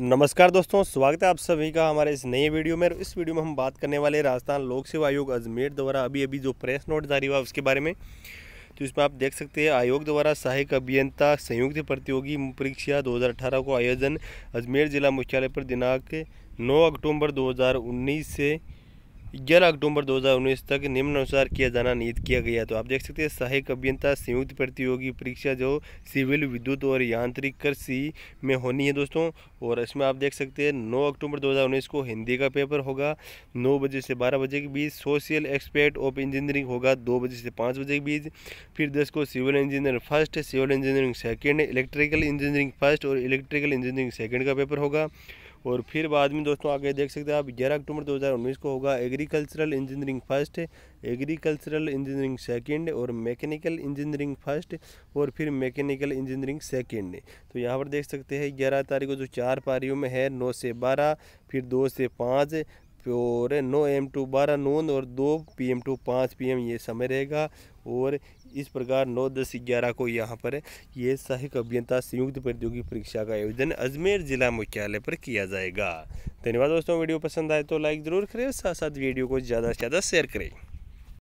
नमस्कार दोस्तों स्वागत है आप सभी का हमारे इस नए वीडियो में और इस वीडियो में हम बात करने वाले राजस्थान लोक सेवा आयोग अजमेर द्वारा अभी अभी जो प्रेस नोट जारी हुआ उसके बारे में तो इसमें आप देख सकते हैं आयोग द्वारा सहायक अभियंता संयुक्त प्रतियोगी परीक्षा 2018 को आयोजन अजमेर जिला मुख्यालय पर दिनांक 9 अक्टूबर 2019 से ग्यारह अक्टूबर 2019 तक निम्न अनुसार किया जाना नियत किया गया तो आप देख सकते हैं सहायक अभियंता संयुक्त प्रतियोगी परीक्षा जो सिविल विद्युत और यांत्रिक कृषि में होनी है दोस्तों और इसमें आप देख सकते हैं 9 अक्टूबर 2019 को हिंदी का पेपर होगा 9 बजे से 12 बजे के बीच सोशल एक्सपर्ट ऑफ इंजीनियरिंग होगा दो बजे से पाँच बजे के बीच फिर दस को civil engineer first civil engineering second electrical engineering first और इलेक्ट्रिकल इंजीनियरिंग सेकेंड का पेपर होगा और फिर बाद में दोस्तों आगे देख सकते हैं आप ग्यारह अक्टूबर 2019 को होगा agricultural engineering first agricultural engineering second और मैकेनिकल इंजीनियरिंग फर्स्ट और फिर मैकेनिकल इंजीनियरिंग सेकंड तो यहाँ पर देख सकते हैं ग्यारह तारीख को जो चार पारियों में है नौ से बारह फिर दो से पाँच और नौ एम टू बारह नून और दो पी एम टू पाँच पी एम ये समय रहेगा और इस प्रकार नौ दस ग्यारह को यहाँ पर ये सहायक अभियंता संयुक्त प्रतियोगी परीक्षा का आयोजन अजमेर जिला मुख्यालय पर किया जाएगा धन्यवाद दोस्तों वीडियो पसंद आए तो लाइक ज़रूर करें साथ साथ वीडियो को ज़्यादा से ज़्यादा शेयर करें